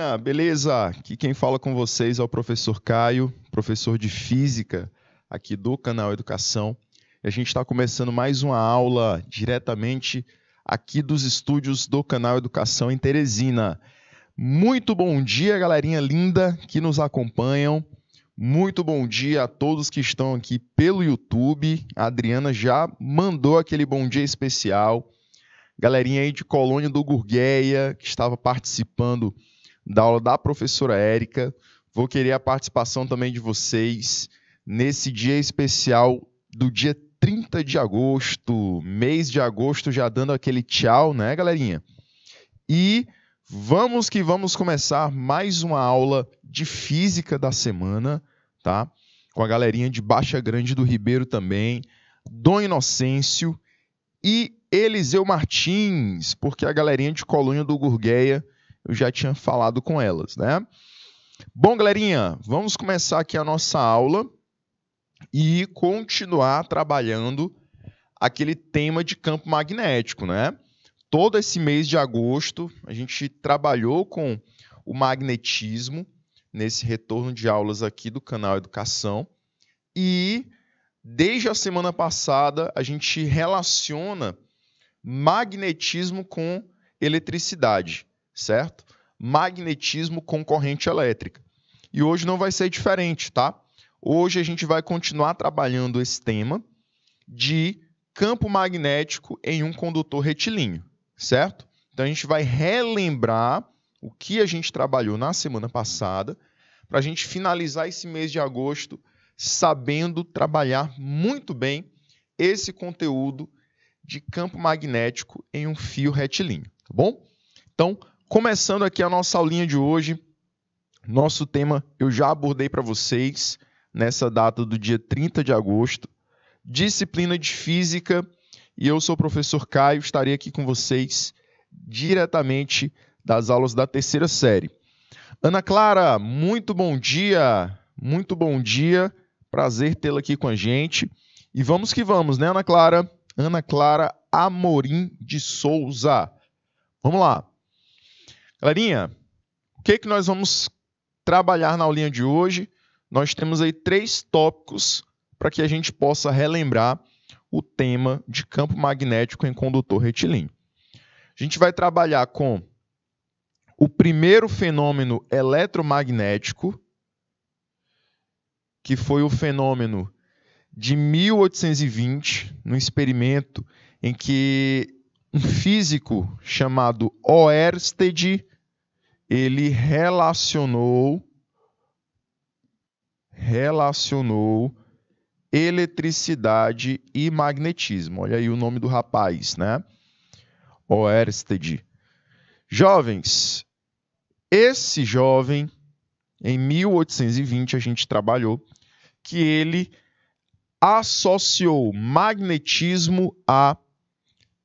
galerinha, beleza? Aqui quem fala com vocês é o professor Caio, professor de Física aqui do canal Educação. E a gente está começando mais uma aula diretamente aqui dos estúdios do canal Educação em Teresina. Muito bom dia, galerinha linda que nos acompanham. Muito bom dia a todos que estão aqui pelo YouTube. A Adriana já mandou aquele bom dia especial galerinha aí de Colônia do Gurgueia, que estava participando da aula da professora Érica. Vou querer a participação também de vocês nesse dia especial do dia 30 de agosto, mês de agosto, já dando aquele tchau, né, galerinha? E vamos que vamos começar mais uma aula de física da semana, tá? Com a galerinha de Baixa Grande do Ribeiro também, Dom Inocêncio e Eliseu Martins, porque a galerinha de Colônia do Gurgueia eu já tinha falado com elas, né? Bom, galerinha, vamos começar aqui a nossa aula e continuar trabalhando aquele tema de campo magnético, né? Todo esse mês de agosto a gente trabalhou com o magnetismo nesse retorno de aulas aqui do canal Educação e desde a semana passada a gente relaciona magnetismo com eletricidade certo? Magnetismo com corrente elétrica. E hoje não vai ser diferente, tá? Hoje a gente vai continuar trabalhando esse tema de campo magnético em um condutor retilíneo, certo? Então a gente vai relembrar o que a gente trabalhou na semana passada para a gente finalizar esse mês de agosto sabendo trabalhar muito bem esse conteúdo de campo magnético em um fio retilíneo, tá bom? Então, Começando aqui a nossa aulinha de hoje, nosso tema eu já abordei para vocês nessa data do dia 30 de agosto, disciplina de física, e eu sou o professor Caio, estarei aqui com vocês diretamente das aulas da terceira série. Ana Clara, muito bom dia, muito bom dia, prazer tê-la aqui com a gente. E vamos que vamos, né, Ana Clara? Ana Clara Amorim de Souza. Vamos lá. Galerinha, o que, é que nós vamos trabalhar na aulinha de hoje? Nós temos aí três tópicos para que a gente possa relembrar o tema de campo magnético em condutor retilíneo. A gente vai trabalhar com o primeiro fenômeno eletromagnético, que foi o fenômeno de 1820, num experimento em que um físico chamado Oersted ele relacionou relacionou eletricidade e magnetismo. Olha aí o nome do rapaz, né? Oersted. Jovens, esse jovem, em 1820, a gente trabalhou que ele associou magnetismo à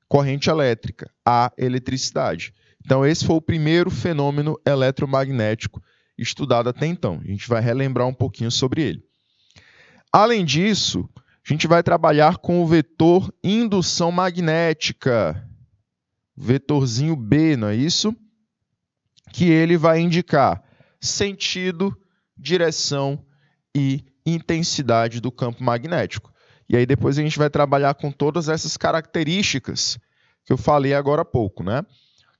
corrente elétrica, à eletricidade. Então, esse foi o primeiro fenômeno eletromagnético estudado até então. A gente vai relembrar um pouquinho sobre ele. Além disso, a gente vai trabalhar com o vetor indução magnética, vetorzinho B, não é isso? Que ele vai indicar sentido, direção e intensidade do campo magnético. E aí depois a gente vai trabalhar com todas essas características que eu falei agora há pouco, né?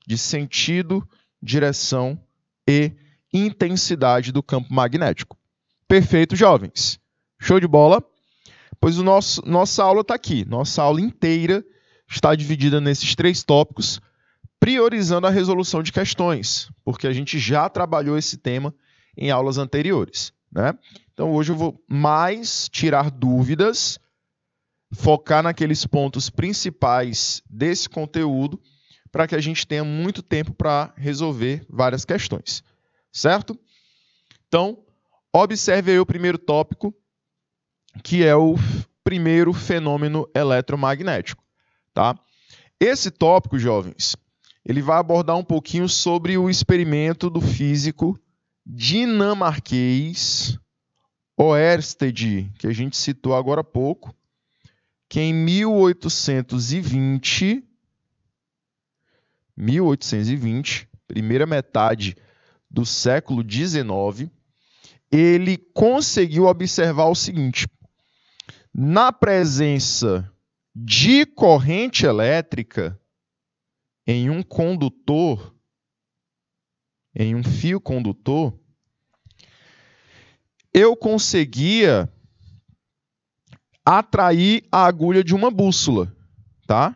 de sentido, direção e intensidade do campo magnético. Perfeito, jovens. Show de bola? Pois o nosso, nossa aula está aqui. Nossa aula inteira está dividida nesses três tópicos, priorizando a resolução de questões, porque a gente já trabalhou esse tema em aulas anteriores. Né? Então hoje eu vou mais tirar dúvidas, focar naqueles pontos principais desse conteúdo para que a gente tenha muito tempo para resolver várias questões, certo? Então, observe aí o primeiro tópico, que é o primeiro fenômeno eletromagnético, tá? Esse tópico, jovens, ele vai abordar um pouquinho sobre o experimento do físico dinamarquês Oersted, que a gente citou agora há pouco, que em 1820 1820, primeira metade do século XIX, ele conseguiu observar o seguinte: na presença de corrente elétrica em um condutor, em um fio condutor, eu conseguia atrair a agulha de uma bússola, tá?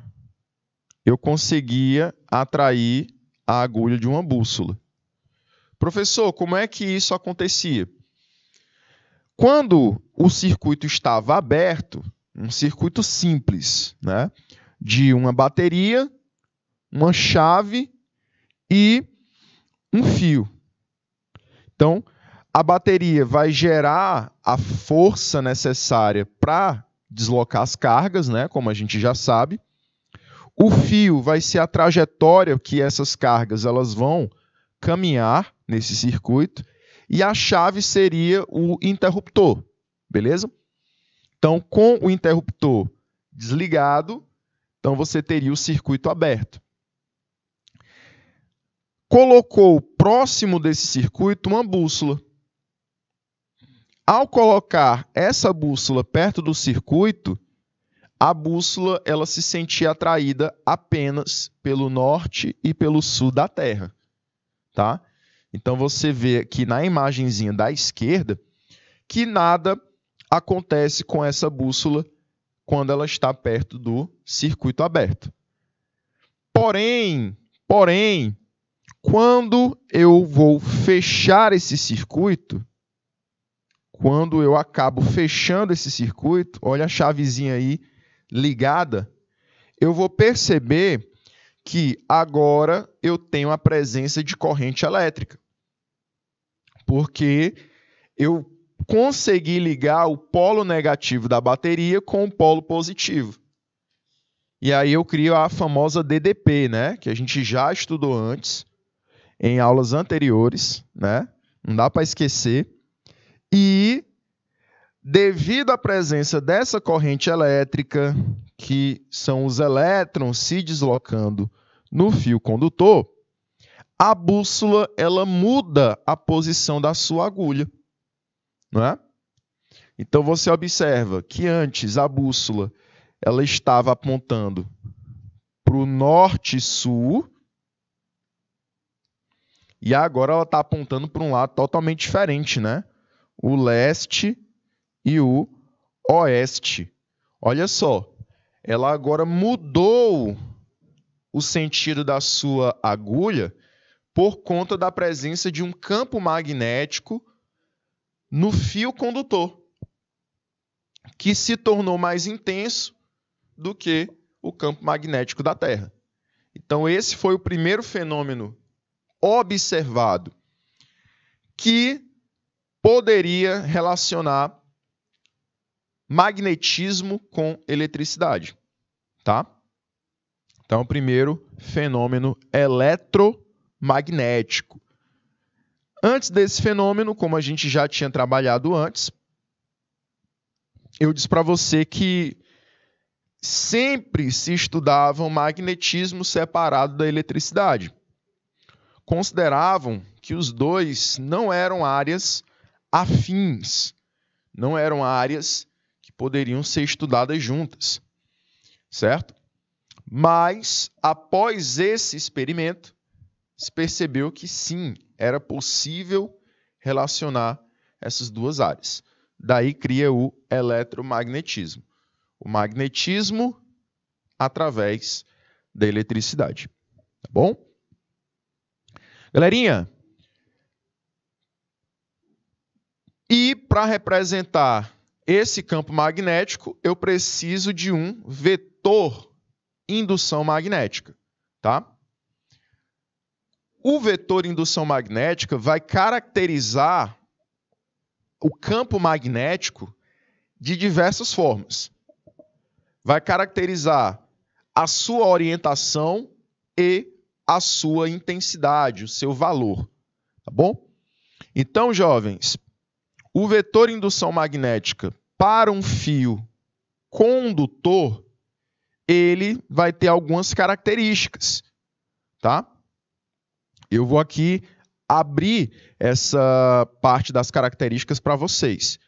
eu conseguia atrair a agulha de uma bússola. Professor, como é que isso acontecia? Quando o circuito estava aberto, um circuito simples, né? De uma bateria, uma chave e um fio. Então, a bateria vai gerar a força necessária para deslocar as cargas, né? Como a gente já sabe. O fio vai ser a trajetória que essas cargas elas vão caminhar nesse circuito e a chave seria o interruptor, beleza? Então, com o interruptor desligado, então você teria o circuito aberto. Colocou próximo desse circuito uma bússola. Ao colocar essa bússola perto do circuito, a bússola ela se sentia atraída apenas pelo norte e pelo sul da Terra, tá? Então você vê aqui na imagenzinha da esquerda que nada acontece com essa bússola quando ela está perto do circuito aberto. Porém, porém, quando eu vou fechar esse circuito, quando eu acabo fechando esse circuito, olha a chavezinha aí ligada, eu vou perceber que agora eu tenho a presença de corrente elétrica. Porque eu consegui ligar o polo negativo da bateria com o polo positivo. E aí eu crio a famosa DDP, né, que a gente já estudou antes em aulas anteriores, né? Não dá para esquecer. E devido à presença dessa corrente elétrica, que são os elétrons se deslocando no fio condutor, a bússola ela muda a posição da sua agulha, não é? Então você observa que antes a bússola ela estava apontando para o norte-sul e agora ela está apontando para um lado totalmente diferente, né? O leste e o oeste. Olha só, ela agora mudou o sentido da sua agulha por conta da presença de um campo magnético no fio condutor, que se tornou mais intenso do que o campo magnético da Terra. Então, esse foi o primeiro fenômeno observado que poderia relacionar magnetismo com eletricidade, tá? Então, primeiro, fenômeno eletromagnético. Antes desse fenômeno, como a gente já tinha trabalhado antes, eu disse para você que sempre se estudavam magnetismo separado da eletricidade. Consideravam que os dois não eram áreas afins, não eram áreas poderiam ser estudadas juntas, certo? Mas, após esse experimento, se percebeu que sim, era possível relacionar essas duas áreas. Daí cria o eletromagnetismo. O magnetismo através da eletricidade. Tá bom? Galerinha, e para representar esse campo magnético, eu preciso de um vetor indução magnética, tá? O vetor indução magnética vai caracterizar o campo magnético de diversas formas. Vai caracterizar a sua orientação e a sua intensidade, o seu valor, tá bom? Então, jovens, o vetor indução magnética para um fio condutor, ele vai ter algumas características, tá? Eu vou aqui abrir essa parte das características para vocês.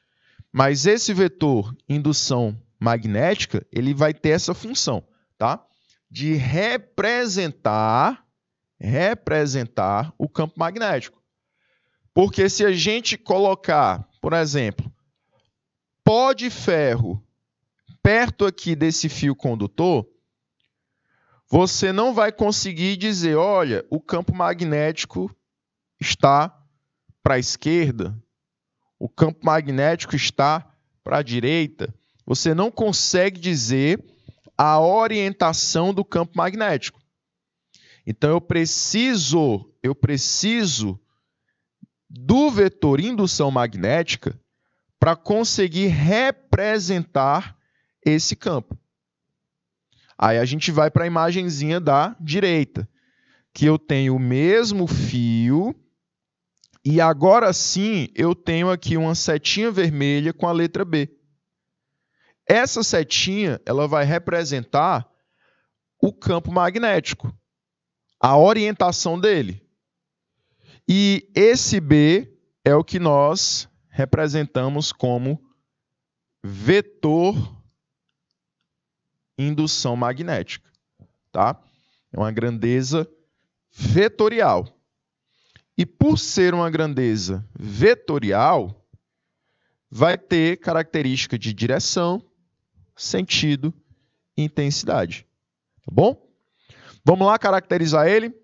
Mas esse vetor indução magnética, ele vai ter essa função, tá? De representar representar o campo magnético. Porque se a gente colocar, por exemplo, pó de ferro perto aqui desse fio condutor, você não vai conseguir dizer, olha, o campo magnético está para a esquerda, o campo magnético está para a direita. Você não consegue dizer a orientação do campo magnético. Então eu preciso, eu preciso do vetor indução magnética para conseguir representar esse campo. Aí a gente vai para a imagenzinha da direita, que eu tenho o mesmo fio e agora sim eu tenho aqui uma setinha vermelha com a letra B. Essa setinha, ela vai representar o campo magnético, a orientação dele. E esse B é o que nós representamos como vetor indução magnética, tá? É uma grandeza vetorial. E por ser uma grandeza vetorial, vai ter característica de direção, sentido e intensidade. Tá bom? Vamos lá caracterizar ele?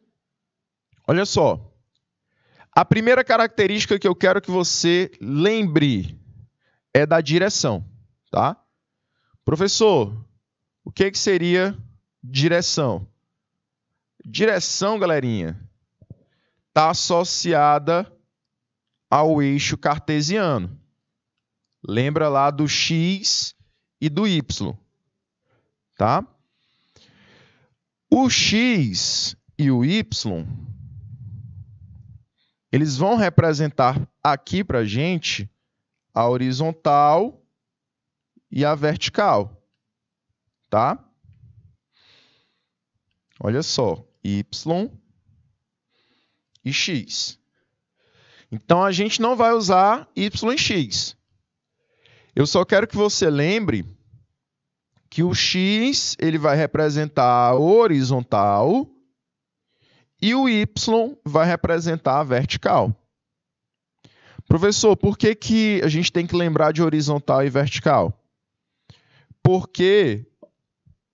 Olha só. A primeira característica que eu quero que você lembre é da direção, tá? Professor, o que, é que seria direção? Direção, galerinha, está associada ao eixo cartesiano. Lembra lá do x e do y, tá? O x e o y eles vão representar aqui para a gente a horizontal e a vertical, tá? Olha só, y e x. Então a gente não vai usar y e x. Eu só quero que você lembre que o x ele vai representar a horizontal e o Y vai representar a vertical. Professor, por que, que a gente tem que lembrar de horizontal e vertical? Porque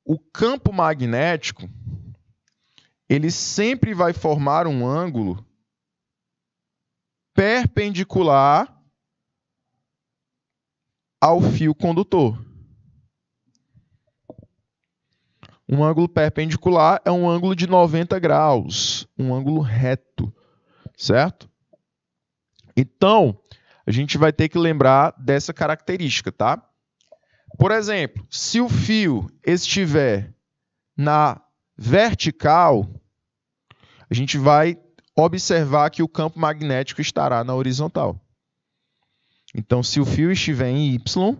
o campo magnético ele sempre vai formar um ângulo perpendicular ao fio condutor. Um ângulo perpendicular é um ângulo de 90 graus, um ângulo reto, certo? Então, a gente vai ter que lembrar dessa característica, tá? Por exemplo, se o fio estiver na vertical, a gente vai observar que o campo magnético estará na horizontal. Então, se o fio estiver em Y,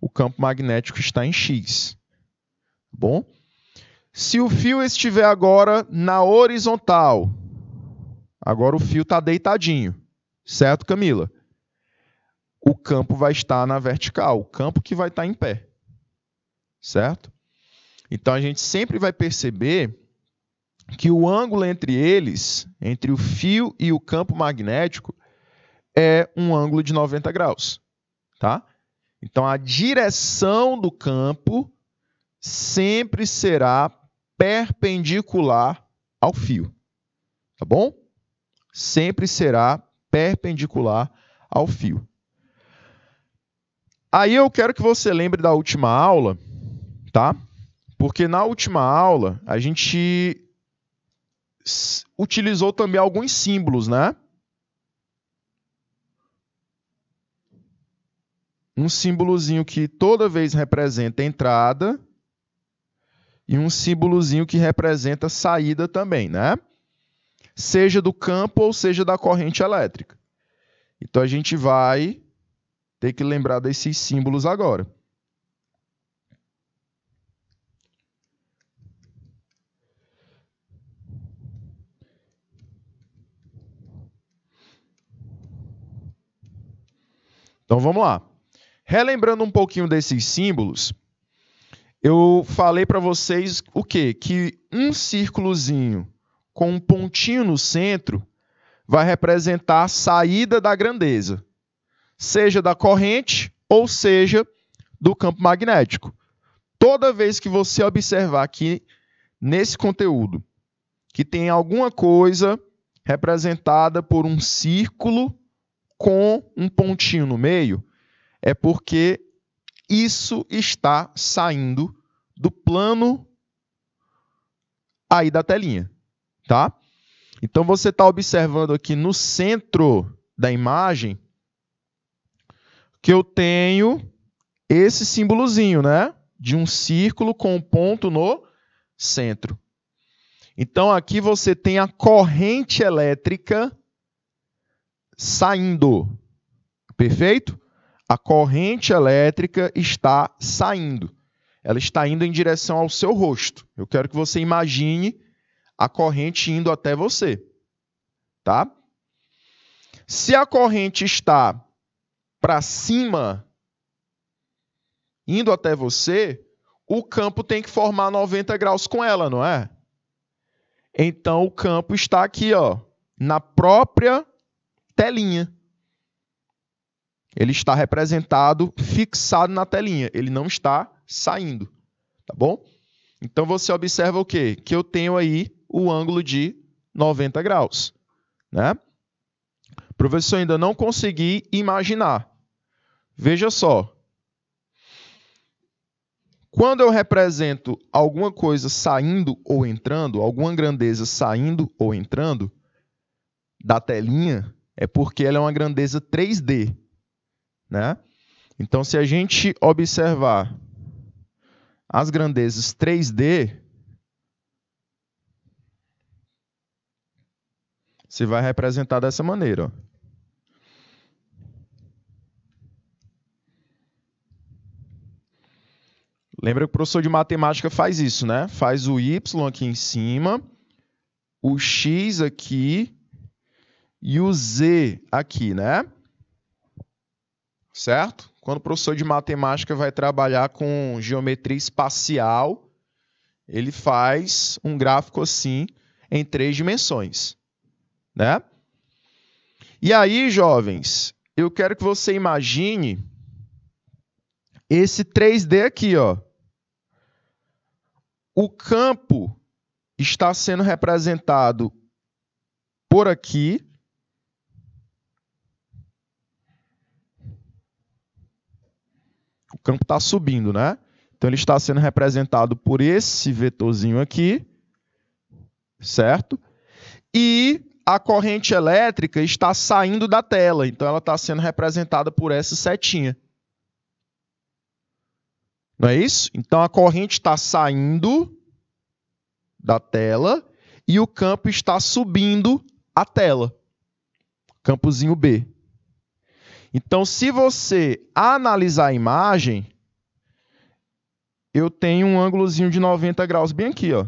o campo magnético está em X bom? Se o fio estiver agora na horizontal, agora o fio está deitadinho, certo, Camila? O campo vai estar na vertical, o campo que vai estar tá em pé, certo? Então a gente sempre vai perceber que o ângulo entre eles, entre o fio e o campo magnético, é um ângulo de 90 graus, tá? Então a direção do campo sempre será perpendicular ao fio. Tá bom? Sempre será perpendicular ao fio. Aí eu quero que você lembre da última aula, tá? Porque na última aula a gente utilizou também alguns símbolos, né? Um símbolozinho que toda vez representa entrada e um símbolozinho que representa saída também, né? Seja do campo ou seja da corrente elétrica. Então a gente vai ter que lembrar desses símbolos agora. Então vamos lá. Relembrando um pouquinho desses símbolos, eu falei para vocês o quê? Que um círculozinho com um pontinho no centro vai representar a saída da grandeza, seja da corrente ou seja do campo magnético. Toda vez que você observar aqui nesse conteúdo que tem alguma coisa representada por um círculo com um pontinho no meio, é porque isso está saindo do plano aí da telinha, tá? Então você está observando aqui no centro da imagem que eu tenho esse símbolozinho, né? De um círculo com um ponto no centro. Então aqui você tem a corrente elétrica saindo, perfeito? a corrente elétrica está saindo. Ela está indo em direção ao seu rosto. Eu quero que você imagine a corrente indo até você. Tá? Se a corrente está para cima, indo até você, o campo tem que formar 90 graus com ela, não é? Então o campo está aqui, ó, na própria telinha. Ele está representado fixado na telinha, ele não está saindo, tá bom? Então você observa o quê? Que eu tenho aí o ângulo de 90 graus, né? Professor, ainda não consegui imaginar. Veja só. Quando eu represento alguma coisa saindo ou entrando, alguma grandeza saindo ou entrando da telinha, é porque ela é uma grandeza 3D. Né? Então, se a gente observar as grandezas 3D, se vai representar dessa maneira. Ó. Lembra que o professor de matemática faz isso, né? Faz o y aqui em cima, o x aqui e o z aqui, né? certo? Quando o professor de matemática vai trabalhar com geometria espacial, ele faz um gráfico assim em três dimensões, né? E aí, jovens, eu quero que você imagine esse 3D aqui, ó. O campo está sendo representado por aqui, campo está subindo, né? Então ele está sendo representado por esse vetorzinho aqui, certo? E a corrente elétrica está saindo da tela, então ela está sendo representada por essa setinha. Não é isso? Então a corrente está saindo da tela e o campo está subindo a tela. Campozinho B. Então, se você analisar a imagem, eu tenho um ângulozinho de 90 graus bem aqui, ó.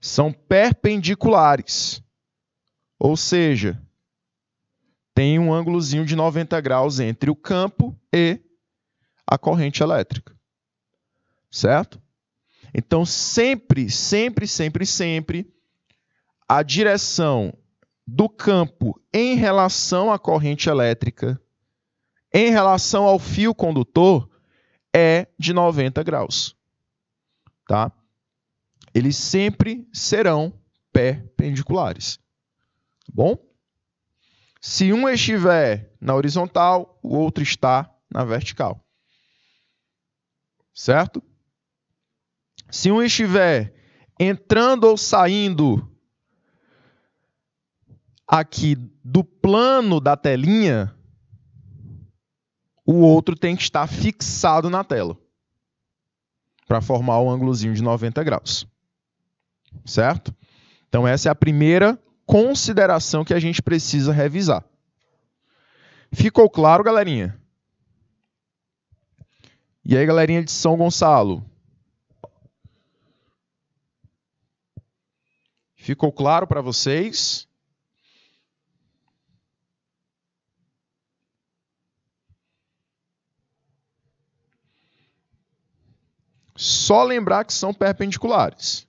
São perpendiculares. Ou seja, tem um ângulozinho de 90 graus entre o campo e a corrente elétrica. Certo? Então, sempre, sempre, sempre, sempre, a direção do campo em relação à corrente elétrica, em relação ao fio condutor, é de 90 graus. Tá? Eles sempre serão perpendiculares. Tá bom? Se um estiver na horizontal, o outro está na vertical. Certo? Se um estiver entrando ou saindo aqui do plano da telinha, o outro tem que estar fixado na tela para formar um ângulozinho de 90 graus. Certo? Então essa é a primeira consideração que a gente precisa revisar. Ficou claro, galerinha? E aí, galerinha de São Gonçalo? Ficou claro para vocês? Só lembrar que são perpendiculares.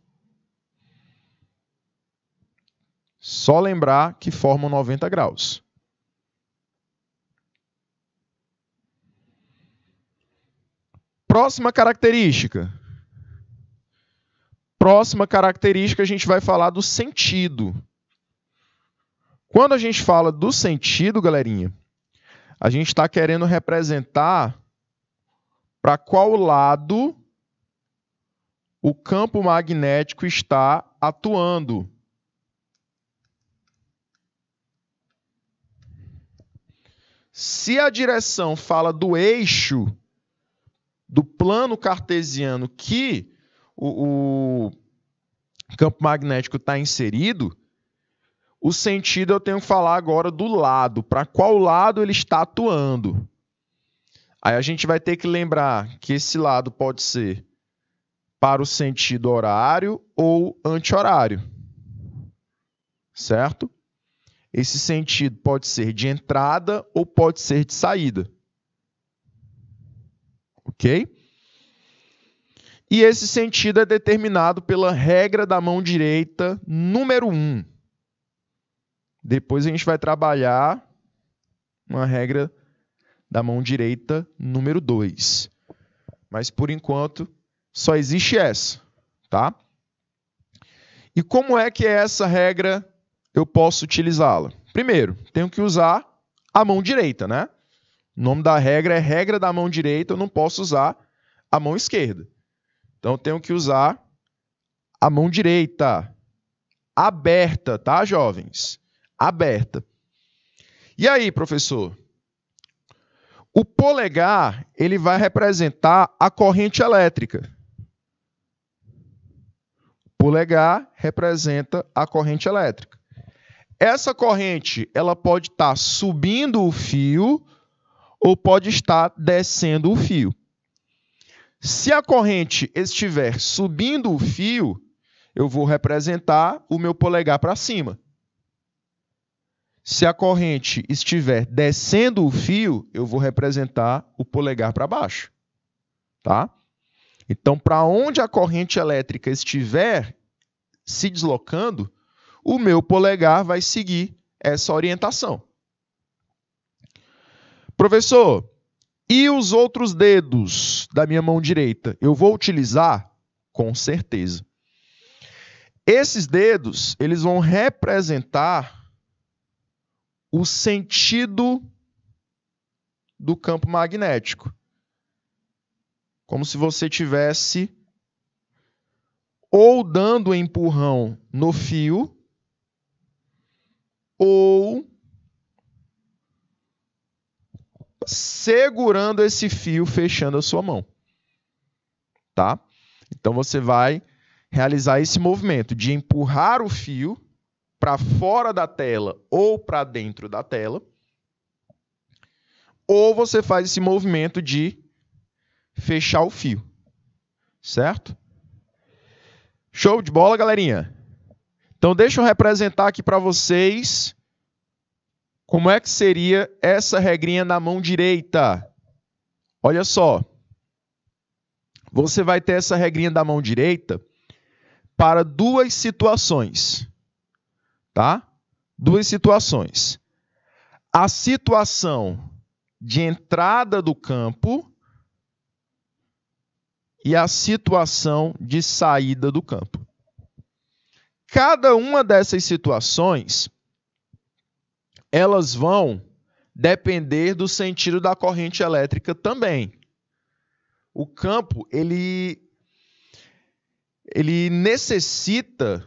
Só lembrar que formam 90 graus. Próxima característica. Próxima característica, a gente vai falar do sentido. Quando a gente fala do sentido, galerinha, a gente está querendo representar para qual lado o campo magnético está atuando. Se a direção fala do eixo do plano cartesiano que o, o campo magnético está inserido, o sentido eu tenho que falar agora do lado, para qual lado ele está atuando. Aí a gente vai ter que lembrar que esse lado pode ser para o sentido horário ou anti-horário. Certo? Esse sentido pode ser de entrada ou pode ser de saída. Ok? E esse sentido é determinado pela regra da mão direita número 1. Um. Depois a gente vai trabalhar uma regra da mão direita número 2. Mas por enquanto, só existe essa, tá? E como é que é essa regra eu posso utilizá-la? Primeiro, tenho que usar a mão direita, né? O nome da regra é regra da mão direita, eu não posso usar a mão esquerda. Então, tenho que usar a mão direita aberta, tá, jovens? Aberta. E aí, professor? O polegar, ele vai representar a corrente elétrica. Polegar representa a corrente elétrica. Essa corrente, ela pode estar subindo o fio ou pode estar descendo o fio. Se a corrente estiver subindo o fio, eu vou representar o meu polegar para cima. Se a corrente estiver descendo o fio, eu vou representar o polegar para baixo. Tá? Então, para onde a corrente elétrica estiver se deslocando, o meu polegar vai seguir essa orientação. Professor, e os outros dedos da minha mão direita? Eu vou utilizar? Com certeza. Esses dedos, eles vão representar o sentido do campo magnético. Como se você tivesse ou dando empurrão no fio ou segurando esse fio fechando a sua mão. Tá? Então você vai realizar esse movimento de empurrar o fio para fora da tela ou para dentro da tela, ou você faz esse movimento de fechar o fio. Certo? Show de bola, galerinha. Então deixa eu representar aqui para vocês como é que seria essa regrinha na mão direita. Olha só. Você vai ter essa regrinha da mão direita para duas situações. Tá? Duas situações. A situação de entrada do campo e a situação de saída do campo. Cada uma dessas situações elas vão depender do sentido da corrente elétrica também. O campo ele ele necessita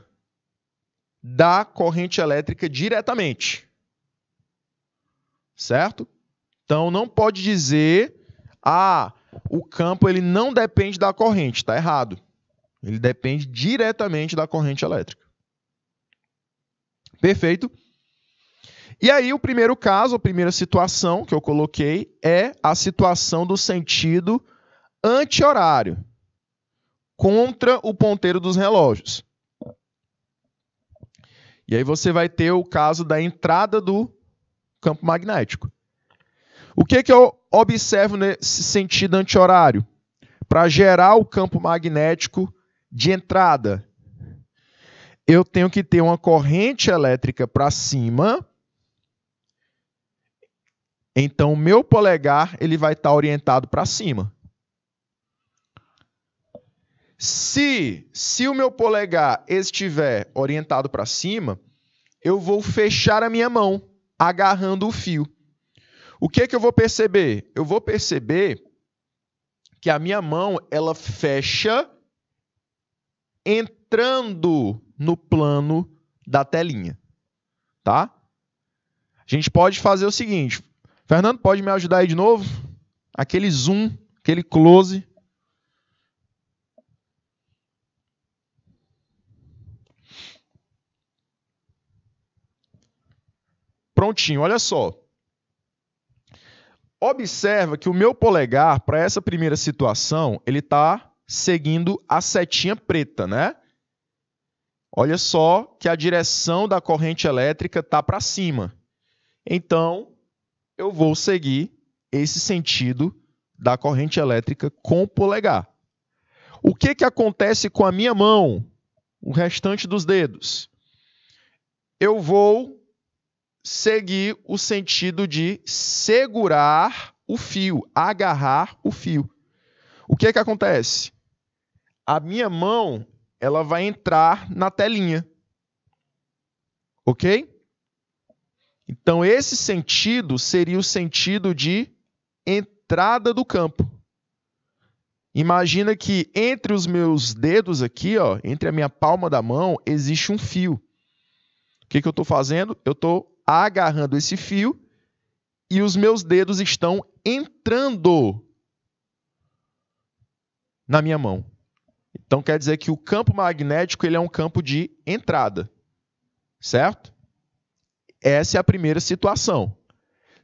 da corrente elétrica diretamente. Certo? Então não pode dizer ah, o campo ele não depende da corrente, está errado. Ele depende diretamente da corrente elétrica. Perfeito? E aí, o primeiro caso, a primeira situação que eu coloquei é a situação do sentido anti-horário contra o ponteiro dos relógios. E aí você vai ter o caso da entrada do campo magnético. O que, que eu observo nesse né, sentido anti-horário, para gerar o campo magnético de entrada. Eu tenho que ter uma corrente elétrica para cima. Então, o meu polegar ele vai estar tá orientado para cima. Se, se o meu polegar estiver orientado para cima, eu vou fechar a minha mão agarrando o fio. O que é que eu vou perceber? Eu vou perceber que a minha mão ela fecha entrando no plano da telinha, tá? A gente pode fazer o seguinte, Fernando, pode me ajudar aí de novo? Aquele zoom, aquele close. Prontinho, olha só. Observa que o meu polegar, para essa primeira situação, ele está seguindo a setinha preta, né? Olha só que a direção da corrente elétrica está para cima. Então, eu vou seguir esse sentido da corrente elétrica com o polegar. O que, que acontece com a minha mão, o restante dos dedos? Eu vou seguir o sentido de segurar o fio, agarrar o fio. O que é que acontece? A minha mão, ela vai entrar na telinha. OK? Então esse sentido seria o sentido de entrada do campo. Imagina que entre os meus dedos aqui, ó, entre a minha palma da mão, existe um fio. O que, que eu estou fazendo? Eu estou agarrando esse fio e os meus dedos estão entrando na minha mão. Então quer dizer que o campo magnético ele é um campo de entrada, certo? Essa é a primeira situação.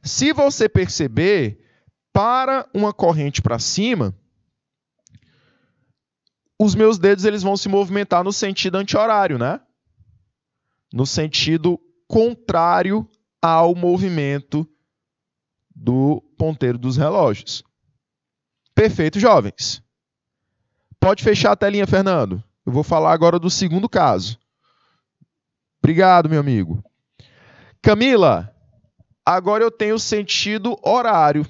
Se você perceber, para uma corrente para cima, os meus dedos eles vão se movimentar no sentido anti-horário, né? No sentido contrário ao movimento do ponteiro dos relógios. Perfeito, jovens. Pode fechar a telinha, Fernando. Eu vou falar agora do segundo caso. Obrigado, meu amigo. Camila, agora eu tenho o sentido horário.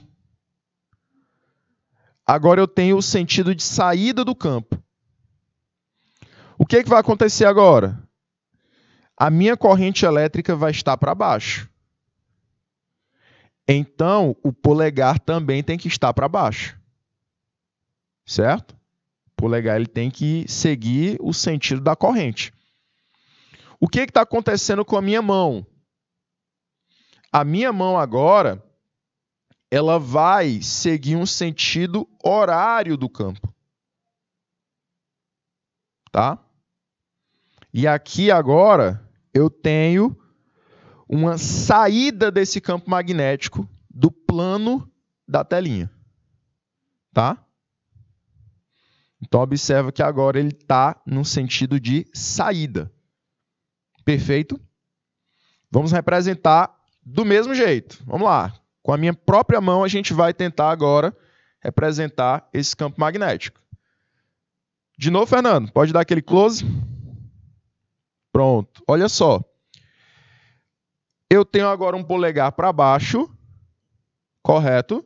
Agora eu tenho o sentido de saída do campo. O que, é que vai acontecer agora? a minha corrente elétrica vai estar para baixo. Então, o polegar também tem que estar para baixo. Certo? O polegar ele tem que seguir o sentido da corrente. O que está acontecendo com a minha mão? A minha mão agora ela vai seguir um sentido horário do campo. Tá? E aqui agora eu tenho uma saída desse campo magnético do plano da telinha. Tá? Então observa que agora ele está no sentido de saída. Perfeito? Vamos representar do mesmo jeito. Vamos lá. Com a minha própria mão, a gente vai tentar agora representar esse campo magnético. De novo, Fernando, pode dar aquele close? Pronto, olha só. Eu tenho agora um polegar para baixo, correto?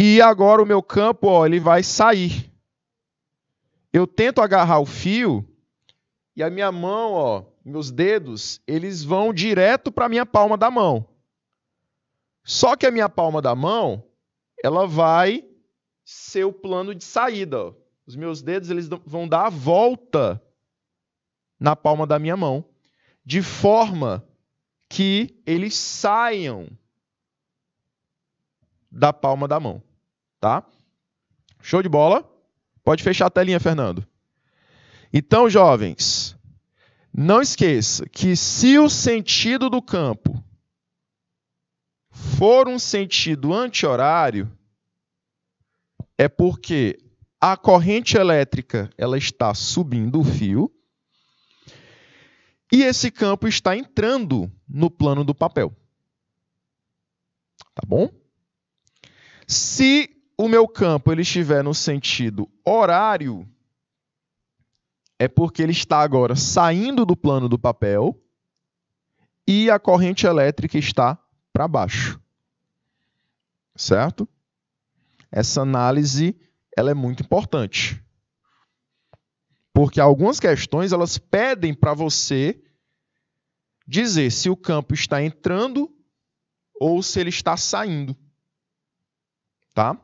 E agora o meu campo, ó, ele vai sair. Eu tento agarrar o fio e a minha mão, ó, meus dedos, eles vão direto para a minha palma da mão. Só que a minha palma da mão, ela vai ser o plano de saída. Ó. Os meus dedos eles vão dar a volta na palma da minha mão, de forma que eles saiam da palma da mão, tá? Show de bola? Pode fechar a telinha, Fernando. Então, jovens, não esqueça que se o sentido do campo for um sentido anti-horário, é porque a corrente elétrica ela está subindo o fio e esse campo está entrando no plano do papel. Tá bom? Se o meu campo ele estiver no sentido horário, é porque ele está agora saindo do plano do papel e a corrente elétrica está para baixo. Certo? Essa análise ela é muito importante. Porque algumas questões elas pedem para você dizer se o campo está entrando ou se ele está saindo. Tá?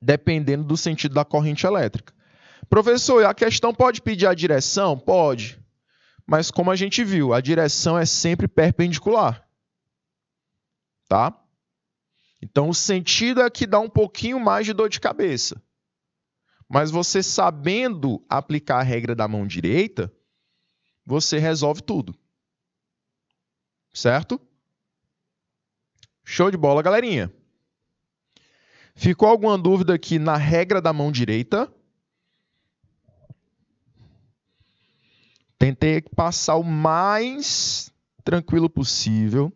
Dependendo do sentido da corrente elétrica. Professor, a questão pode pedir a direção? Pode. Mas como a gente viu, a direção é sempre perpendicular. Tá? Então o sentido é que dá um pouquinho mais de dor de cabeça. Mas você sabendo aplicar a regra da mão direita, você resolve tudo. Certo? Show de bola, galerinha. Ficou alguma dúvida aqui na regra da mão direita? Tentei passar o mais tranquilo possível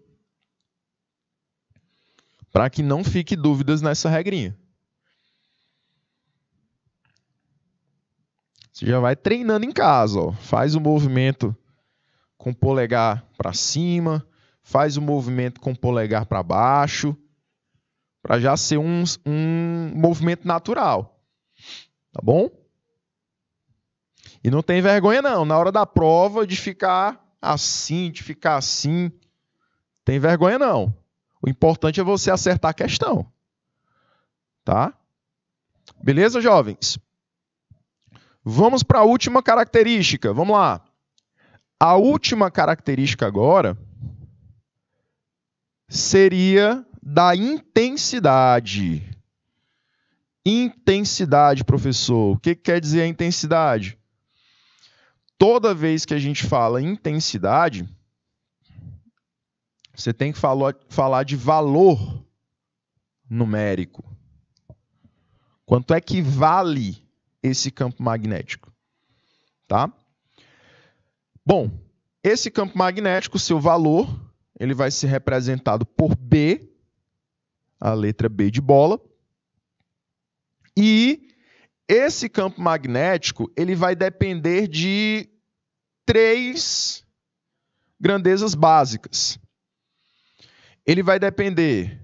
para que não fique dúvidas nessa regrinha. Você já vai treinando em casa, ó. Faz o movimento com o polegar para cima, faz o movimento com o polegar para baixo, para já ser um, um movimento natural. Tá bom? E não tem vergonha não, na hora da prova de ficar assim, de ficar assim. Tem vergonha não. O importante é você acertar a questão. Tá? Beleza, jovens? Vamos para a última característica. Vamos lá. A última característica agora seria da intensidade. Intensidade, professor. O que, quer dizer a intensidade? Toda vez que a gente fala intensidade, você tem que falar de valor numérico. Quanto é que vale esse campo magnético, tá? Bom, esse campo magnético, seu valor, ele vai ser representado por B, a letra B de bola, e esse campo magnético, ele vai depender de três grandezas básicas. Ele vai depender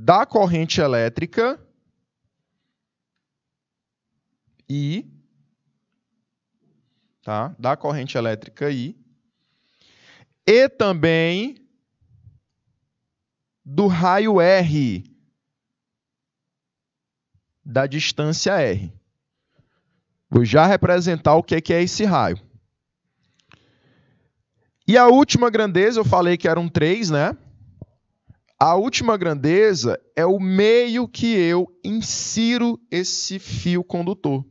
da corrente elétrica I, tá? Da corrente elétrica I e também do raio R da distância R. Vou já representar o que é, é esse raio. E a última grandeza, eu falei que eram três, né? A última grandeza é o meio que eu insiro esse fio condutor.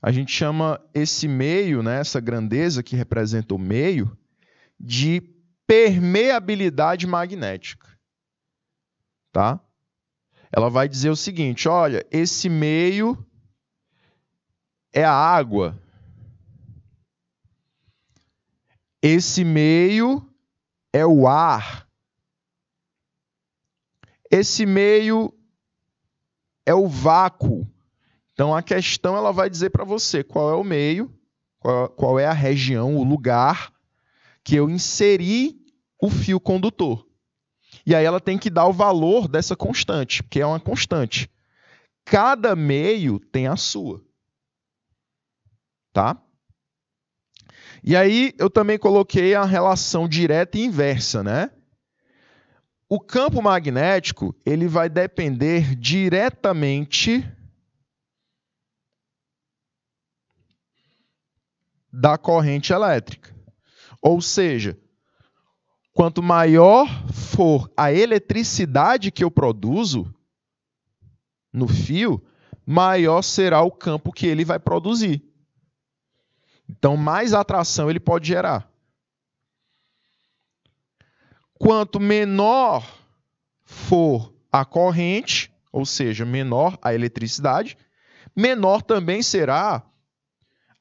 A gente chama esse meio, né, essa grandeza que representa o meio, de permeabilidade magnética. Tá? Ela vai dizer o seguinte: olha, esse meio é a água. Esse meio é o ar. Esse meio é o vácuo. Então a questão ela vai dizer para você qual é o meio, qual, qual é a região, o lugar que eu inseri o fio condutor. E aí ela tem que dar o valor dessa constante, que é uma constante. Cada meio tem a sua. Tá? E aí eu também coloquei a relação direta e inversa, né? O campo magnético, ele vai depender diretamente da corrente elétrica. Ou seja, quanto maior for a eletricidade que eu produzo no fio, maior será o campo que ele vai produzir. Então, mais atração ele pode gerar. Quanto menor for a corrente, ou seja, menor a eletricidade, menor também será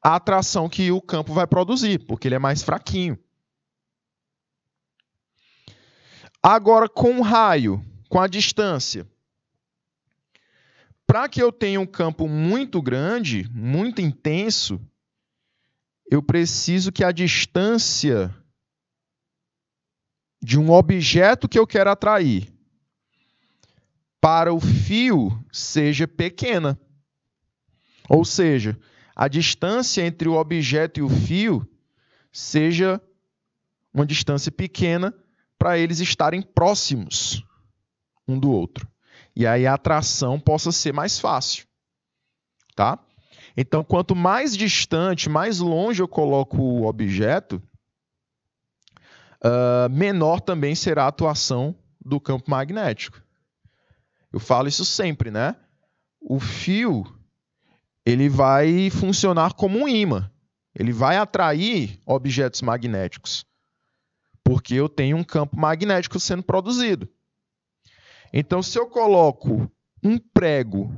a atração que o campo vai produzir, porque ele é mais fraquinho. Agora, com o raio, com a distância. Para que eu tenha um campo muito grande, muito intenso, eu preciso que a distância de um objeto que eu quero atrair para o fio seja pequena. Ou seja, a distância entre o objeto e o fio seja uma distância pequena para eles estarem próximos um do outro. E aí a atração possa ser mais fácil. Tá? Então, quanto mais distante, mais longe eu coloco o objeto, uh, menor também será a atuação do campo magnético. Eu falo isso sempre, né? O fio ele vai funcionar como um imã. Ele vai atrair objetos magnéticos, porque eu tenho um campo magnético sendo produzido. Então, se eu coloco um prego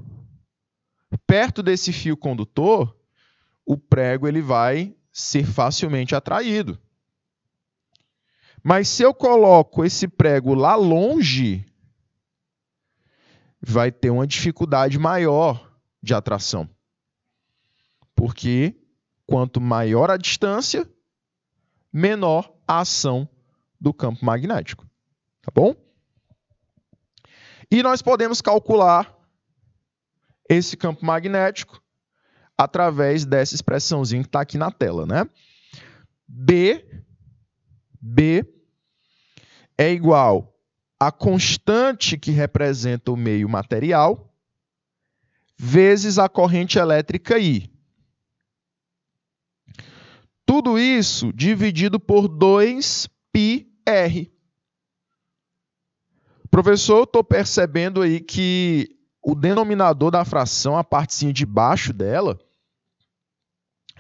perto desse fio condutor, o prego ele vai ser facilmente atraído. Mas se eu coloco esse prego lá longe, vai ter uma dificuldade maior de atração. Porque quanto maior a distância, menor a ação do campo magnético. Tá bom? E nós podemos calcular esse campo magnético através dessa expressãozinha que está aqui na tela, né? B, B é igual a constante que representa o meio material vezes a corrente elétrica I. Tudo isso dividido por 2πr. Professor, estou percebendo aí que o denominador da fração, a partezinha de baixo dela,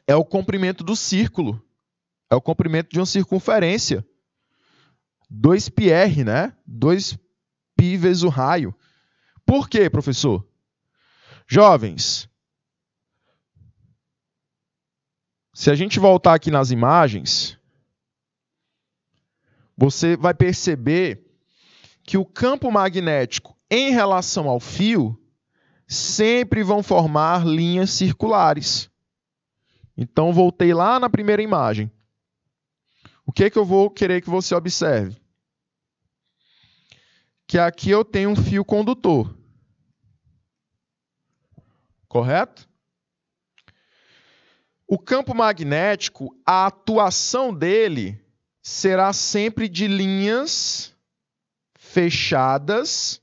é o comprimento do círculo. É o comprimento de uma circunferência. 2πr, né? 2π vezes o raio. Por quê, professor? Jovens, se a gente voltar aqui nas imagens, você vai perceber que o campo magnético em relação ao fio sempre vão formar linhas circulares. Então, voltei lá na primeira imagem. O que, é que eu vou querer que você observe? Que aqui eu tenho um fio condutor. Correto? O campo magnético, a atuação dele será sempre de linhas fechadas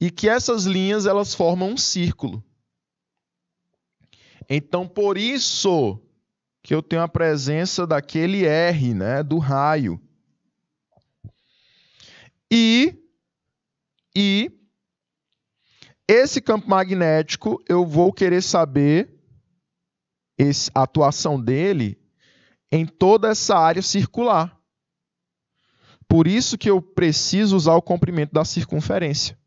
e que essas linhas elas formam um círculo. Então, por isso que eu tenho a presença daquele R, né, do raio. E e esse campo magnético, eu vou querer saber esse, a atuação dele em toda essa área circular. Por isso que eu preciso usar o comprimento da circunferência.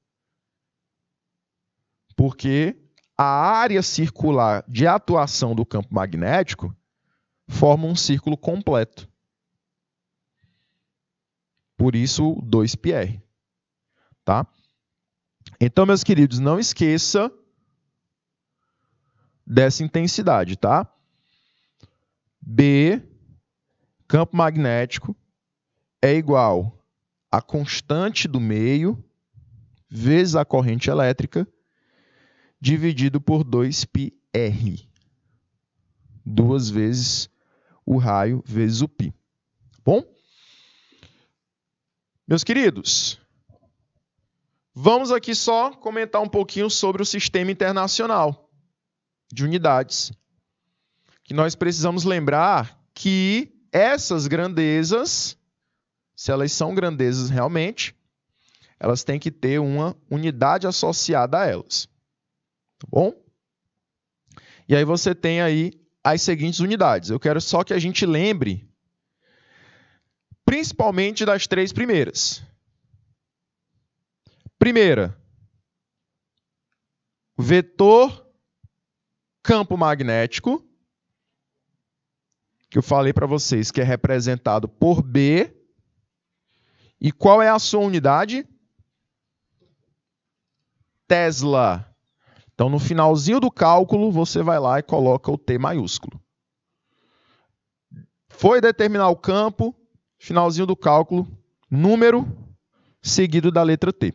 Porque a área circular de atuação do campo magnético forma um círculo completo. Por isso, 2πr. Tá? Então, meus queridos, não esqueça dessa intensidade, tá? B, campo magnético, é igual a constante do meio vezes a corrente elétrica dividido por 2πr. Duas vezes o raio vezes o π. Bom? Meus queridos, vamos aqui só comentar um pouquinho sobre o sistema internacional de unidades. Que nós precisamos lembrar que essas grandezas, se elas são grandezas realmente, elas têm que ter uma unidade associada a elas. Tá bom? E aí você tem aí as seguintes unidades. Eu quero só que a gente lembre principalmente das três primeiras. Primeira, vetor campo magnético, que eu falei para vocês que é representado por B. E qual é a sua unidade? Tesla. Então, no finalzinho do cálculo, você vai lá e coloca o T maiúsculo. Foi determinar o campo, finalzinho do cálculo, número seguido da letra T.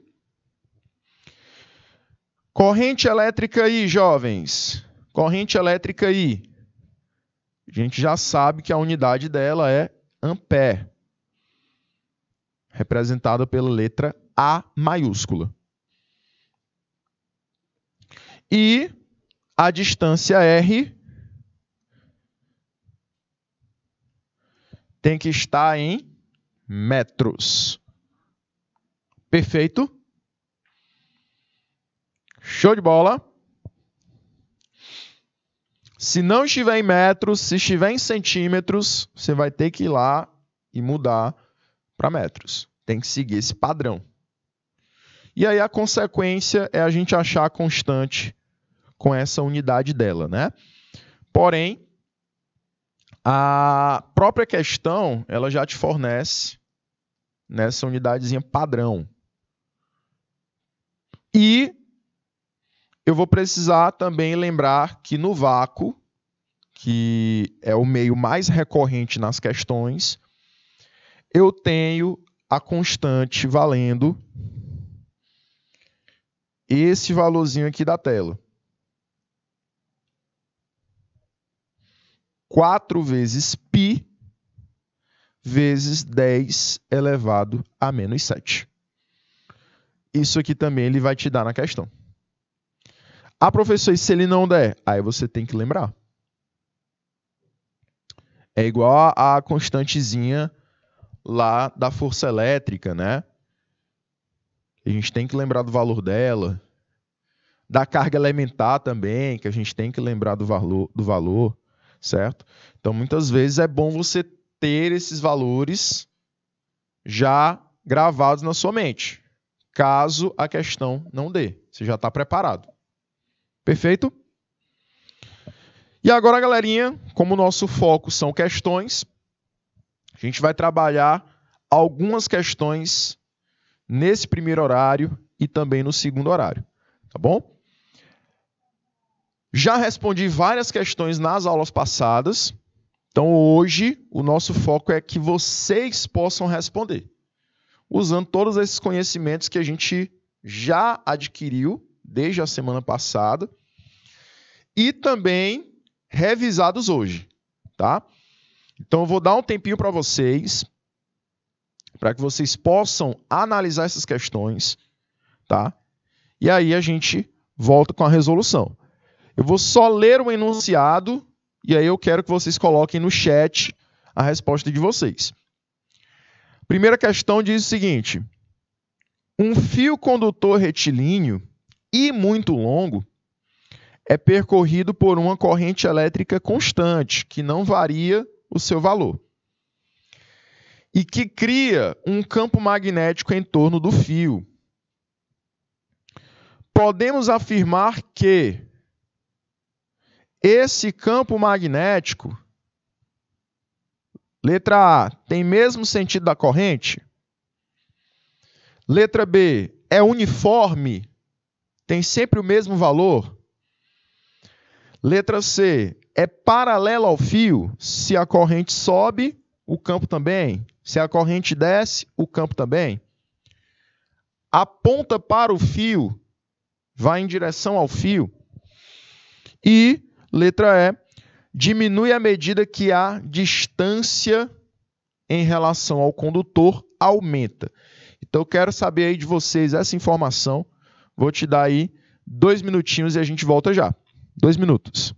Corrente elétrica I, jovens. Corrente elétrica I. A gente já sabe que a unidade dela é ampere, representada pela letra A maiúscula e a distância R tem que estar em metros. Perfeito? Show de bola. Se não estiver em metros, se estiver em centímetros, você vai ter que ir lá e mudar para metros. Tem que seguir esse padrão. E aí a consequência é a gente achar a constante com essa unidade dela, né? Porém, a própria questão, ela já te fornece nessa unidadezinha padrão. E eu vou precisar também lembrar que no vácuo, que é o meio mais recorrente nas questões, eu tenho a constante valendo esse valorzinho aqui da tela. 4 vezes π vezes 10 elevado a menos 7. Isso aqui também ele vai te dar na questão. Ah, professor, e se ele não der? Aí você tem que lembrar. É igual a constantezinha lá da força elétrica, né? A gente tem que lembrar do valor dela. Da carga elementar também, que a gente tem que lembrar do valor. Do valor certo? Então, muitas vezes é bom você ter esses valores já gravados na sua mente, caso a questão não dê. Você já está preparado. Perfeito? E agora, galerinha, como o nosso foco são questões, a gente vai trabalhar algumas questões nesse primeiro horário e também no segundo horário, tá bom? Já respondi várias questões nas aulas passadas. Então hoje o nosso foco é que vocês possam responder, usando todos esses conhecimentos que a gente já adquiriu desde a semana passada e também revisados hoje, tá? Então eu vou dar um tempinho para vocês para que vocês possam analisar essas questões, tá? E aí a gente volta com a resolução. Eu vou só ler o enunciado e aí eu quero que vocês coloquem no chat a resposta de vocês. Primeira questão diz o seguinte: um fio condutor retilíneo e muito longo é percorrido por uma corrente elétrica constante, que não varia o seu valor, e que cria um campo magnético em torno do fio. Podemos afirmar que esse campo magnético, letra A, tem mesmo sentido da corrente? Letra B, é uniforme? Tem sempre o mesmo valor? Letra C, é paralelo ao fio? Se a corrente sobe, o campo também. Se a corrente desce, o campo também. Aponta para o fio, vai em direção ao fio. E Letra E, diminui à medida que a distância em relação ao condutor aumenta. Então eu quero saber aí de vocês essa informação. Vou te dar aí dois minutinhos e a gente volta já. Dois minutos.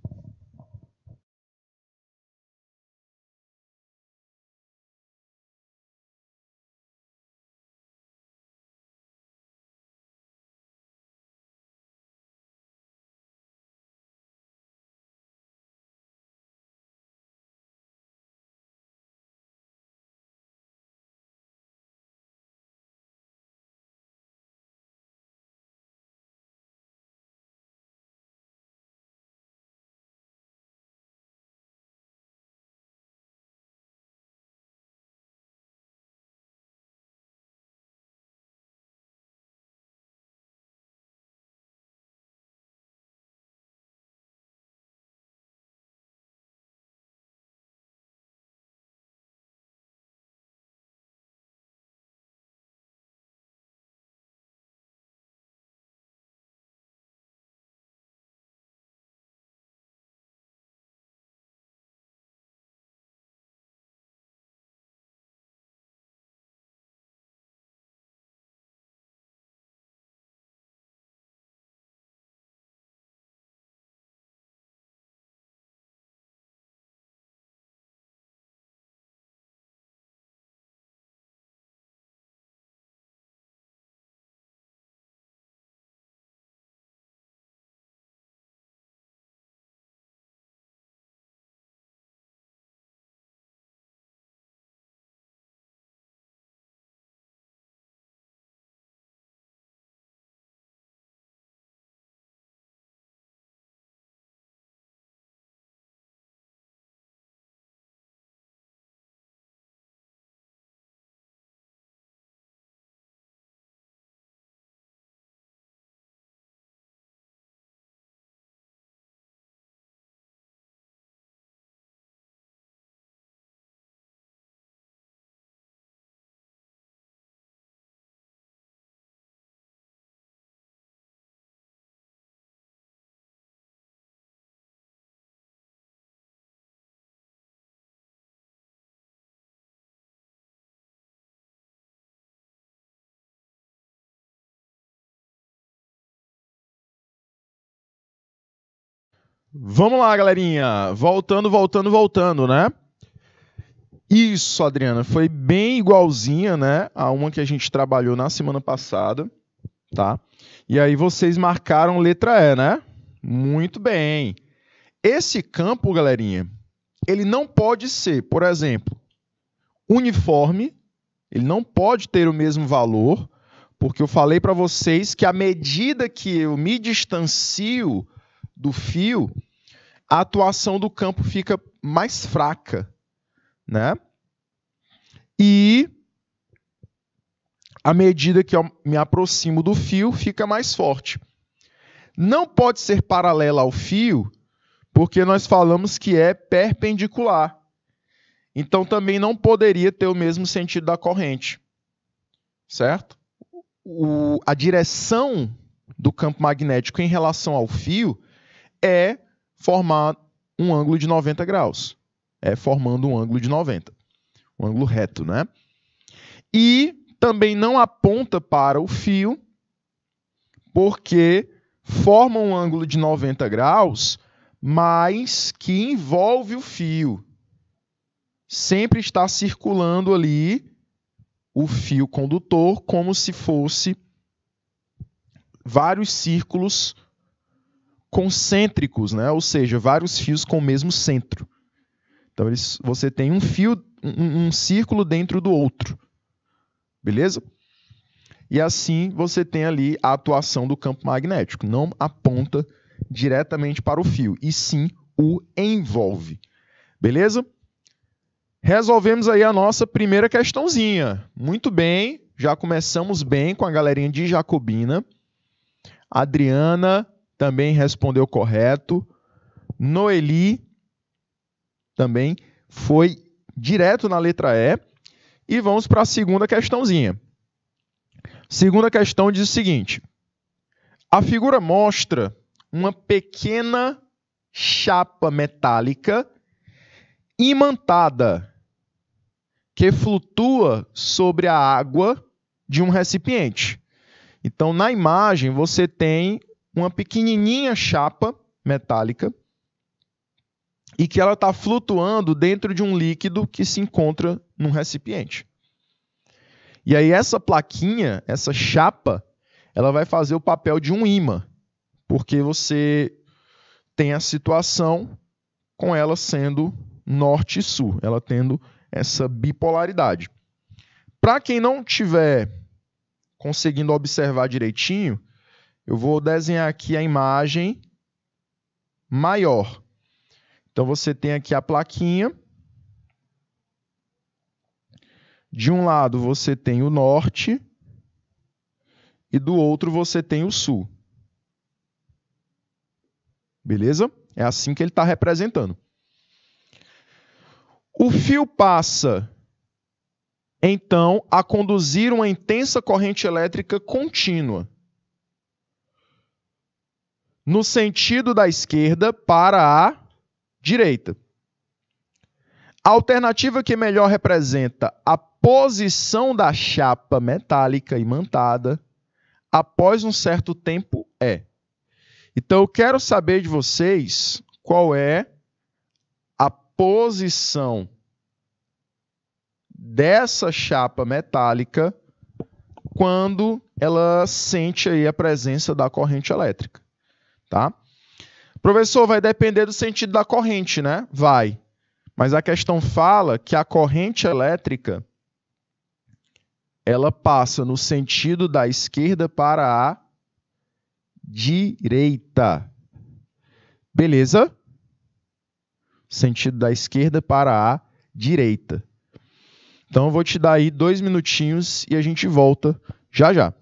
Vamos lá, galerinha. Voltando, voltando, voltando, né? Isso, Adriana, foi bem igualzinha, né, a uma que a gente trabalhou na semana passada, tá? E aí vocês marcaram letra E, né? Muito bem. Esse campo, galerinha, ele não pode ser, por exemplo, uniforme, ele não pode ter o mesmo valor, porque eu falei para vocês que à medida que eu me distancio do fio, a atuação do campo fica mais fraca, né? E à medida que eu me aproximo do fio, fica mais forte. Não pode ser paralela ao fio, porque nós falamos que é perpendicular. Então também não poderia ter o mesmo sentido da corrente. Certo? O, a direção do campo magnético em relação ao fio é formar um ângulo de 90 graus. É formando um ângulo de 90. Um ângulo reto, né? E também não aponta para o fio, porque forma um ângulo de 90 graus, mas que envolve o fio. Sempre está circulando ali o fio condutor como se fosse vários círculos concêntricos, né? ou seja, vários fios com o mesmo centro. Então eles, você tem um fio, um, um círculo dentro do outro. Beleza? E assim você tem ali a atuação do campo magnético. Não aponta diretamente para o fio, e sim o envolve. Beleza? Resolvemos aí a nossa primeira questãozinha. Muito bem, já começamos bem com a galerinha de Jacobina. Adriana, também respondeu correto. Noeli também foi direto na letra E. E vamos para a segunda questãozinha. Segunda questão diz o seguinte: a figura mostra uma pequena chapa metálica imantada que flutua sobre a água de um recipiente. Então, na imagem, você tem uma pequenininha chapa metálica e que ela está flutuando dentro de um líquido que se encontra num recipiente. E aí essa plaquinha, essa chapa, ela vai fazer o papel de um imã, porque você tem a situação com ela sendo norte e sul, ela tendo essa bipolaridade. Para quem não tiver conseguindo observar direitinho, eu vou desenhar aqui a imagem maior. Então você tem aqui a plaquinha. De um lado você tem o norte e do outro você tem o sul. Beleza? É assim que ele está representando. O fio passa, então, a conduzir uma intensa corrente elétrica contínua no sentido da esquerda para a direita. A alternativa que melhor representa a posição da chapa metálica imantada após um certo tempo é. Então eu quero saber de vocês qual é a posição dessa chapa metálica quando ela sente aí a presença da corrente elétrica tá? Professor, vai depender do sentido da corrente, né? Vai. Mas a questão fala que a corrente elétrica ela passa no sentido da esquerda para a direita. Beleza? Sentido da esquerda para a direita. Então eu vou te dar aí dois minutinhos e a gente volta já já.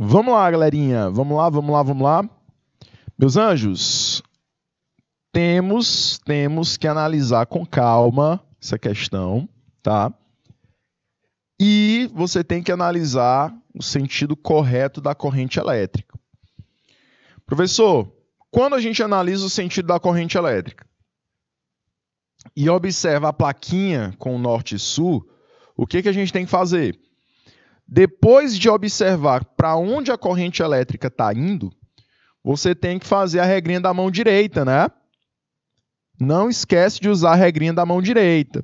Vamos lá, galerinha. Vamos lá, vamos lá, vamos lá. Meus anjos, temos, temos que analisar com calma essa questão, tá? E você tem que analisar o sentido correto da corrente elétrica. Professor, quando a gente analisa o sentido da corrente elétrica e observa a plaquinha com norte e sul, o que, que a gente tem que fazer? Depois de observar para onde a corrente elétrica está indo, você tem que fazer a regrinha da mão direita, né? Não esquece de usar a regrinha da mão direita.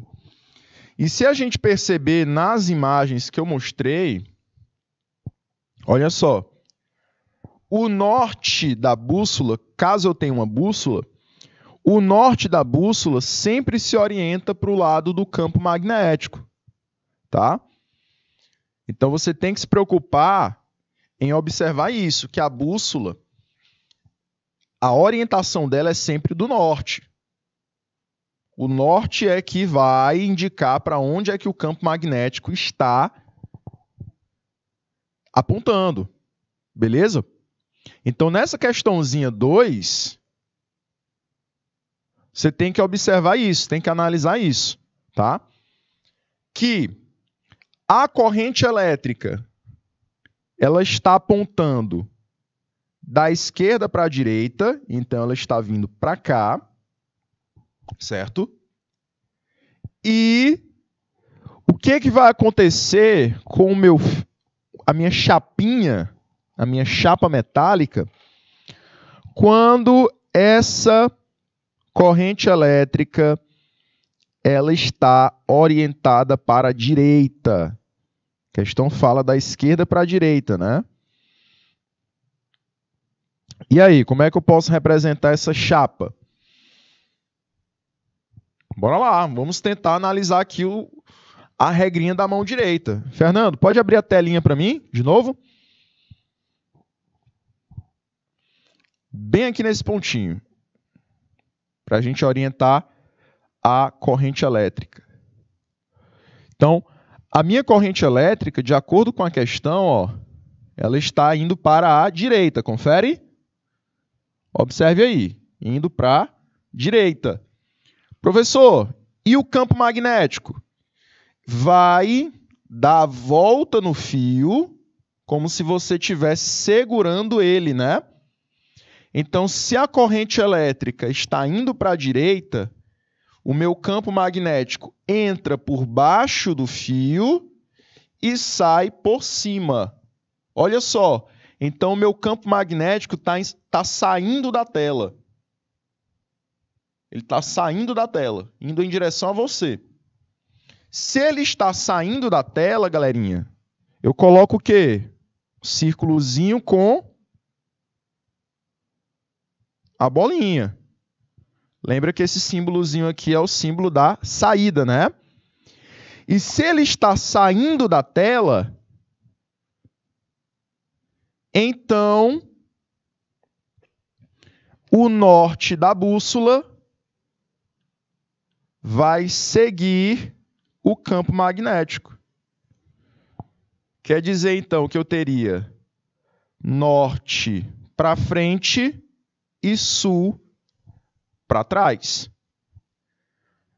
E se a gente perceber nas imagens que eu mostrei, olha só. O norte da bússola, caso eu tenha uma bússola, o norte da bússola sempre se orienta para o lado do campo magnético, tá? Então você tem que se preocupar em observar isso, que a bússola, a orientação dela é sempre do norte. O norte é que vai indicar para onde é que o campo magnético está apontando. Beleza? Então, nessa questãozinha 2, você tem que observar isso, tem que analisar isso, tá? Que a corrente elétrica ela está apontando da esquerda para a direita, então ela está vindo para cá, certo? E o que, que vai acontecer com o meu, a minha chapinha, a minha chapa metálica, quando essa corrente elétrica ela está orientada para a direita. A questão fala da esquerda para a direita, né? E aí, como é que eu posso representar essa chapa? Bora lá, vamos tentar analisar aqui o, a regrinha da mão direita. Fernando, pode abrir a telinha para mim, de novo? Bem aqui nesse pontinho. Para a gente orientar a corrente elétrica. Então, a minha corrente elétrica, de acordo com a questão, ó, ela está indo para a direita, confere? Observe aí, indo para a direita. Professor, e o campo magnético? Vai dar a volta no fio, como se você estivesse segurando ele, né? Então, se a corrente elétrica está indo para a direita, o meu campo magnético entra por baixo do fio e sai por cima. Olha só. Então, o meu campo magnético está tá saindo da tela. Ele está saindo da tela, indo em direção a você. Se ele está saindo da tela, galerinha, eu coloco o quê? Círculozinho com a bolinha. Lembra que esse símbolozinho aqui é o símbolo da saída, né? E se ele está saindo da tela, então o norte da bússola vai seguir o campo magnético. Quer dizer, então, que eu teria norte para frente e sul para trás.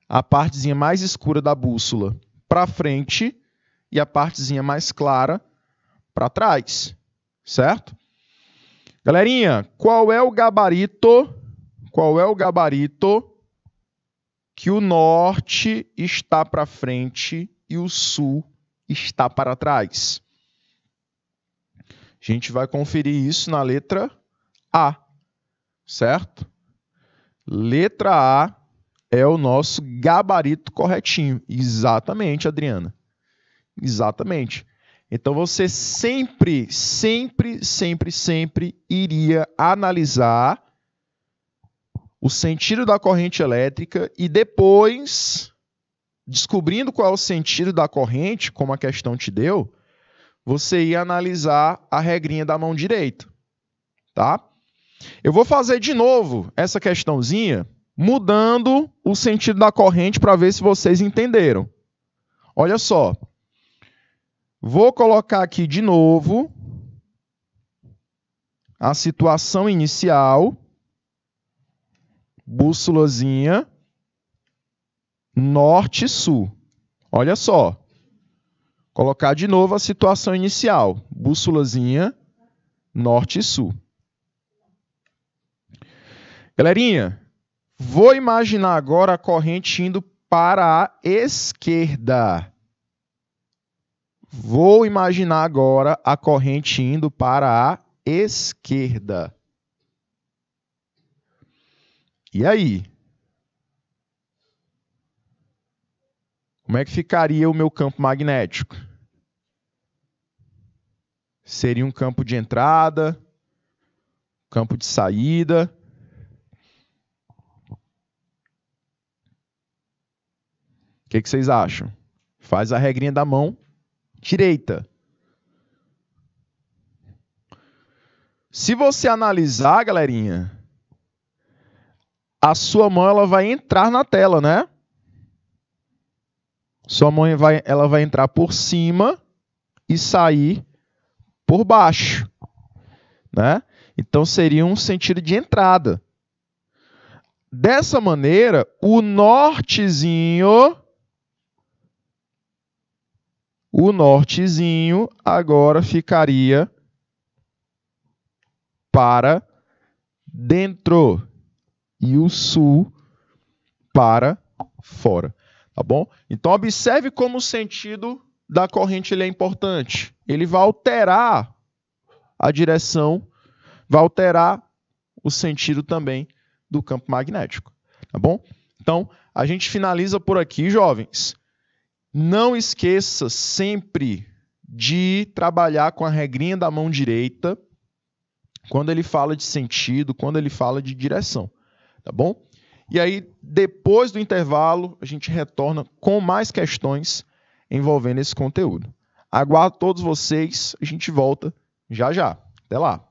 A partezinha mais escura da bússola para frente e a partezinha mais clara para trás, certo? Galerinha, qual é o gabarito? Qual é o gabarito que o norte está para frente e o sul está para trás? A gente vai conferir isso na letra A, certo? Letra A é o nosso gabarito corretinho. Exatamente, Adriana. Exatamente. Então você sempre, sempre, sempre, sempre iria analisar o sentido da corrente elétrica e depois, descobrindo qual é o sentido da corrente, como a questão te deu, você ia analisar a regrinha da mão direita, tá? Eu vou fazer de novo essa questãozinha, mudando o sentido da corrente para ver se vocês entenderam. Olha só. Vou colocar aqui de novo a situação inicial, bússolazinha, norte-sul. Olha só. Colocar de novo a situação inicial, bússolazinha, norte-sul. Galerinha, vou imaginar agora a corrente indo para a esquerda. Vou imaginar agora a corrente indo para a esquerda. E aí? Como é que ficaria o meu campo magnético? Seria um campo de entrada, campo de saída. que, que vocês acham? Faz a regrinha da mão direita. Se você analisar, galerinha, a sua mão ela vai entrar na tela, né? Sua mão vai, ela vai entrar por cima e sair por baixo, né? Então seria um sentido de entrada. Dessa maneira, o nortezinho o nortezinho agora ficaria para dentro e o sul para fora, tá bom? Então observe como o sentido da corrente ele é importante. Ele vai alterar a direção, vai alterar o sentido também do campo magnético, tá bom? Então, a gente finaliza por aqui, jovens. Não esqueça sempre de trabalhar com a regrinha da mão direita quando ele fala de sentido, quando ele fala de direção, tá bom? E aí, depois do intervalo, a gente retorna com mais questões envolvendo esse conteúdo. Aguardo todos vocês, a gente volta já já. Até lá.